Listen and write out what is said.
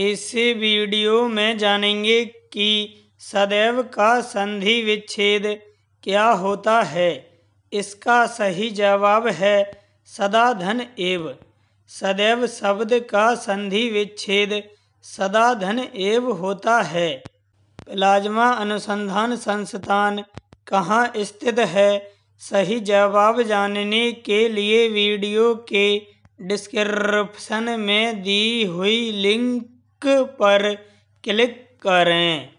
इस वीडियो में जानेंगे कि सदैव का संधि विच्छेद क्या होता है इसका सही जवाब है सदा धन एव सदैव शब्द का संधि विच्छेद सदा धन एव होता है प्लाज्मा अनुसंधान संस्थान कहाँ स्थित है सही जवाब जानने के लिए वीडियो के डिस्क्रिप्शन में दी हुई लिंक पर क्लिक करें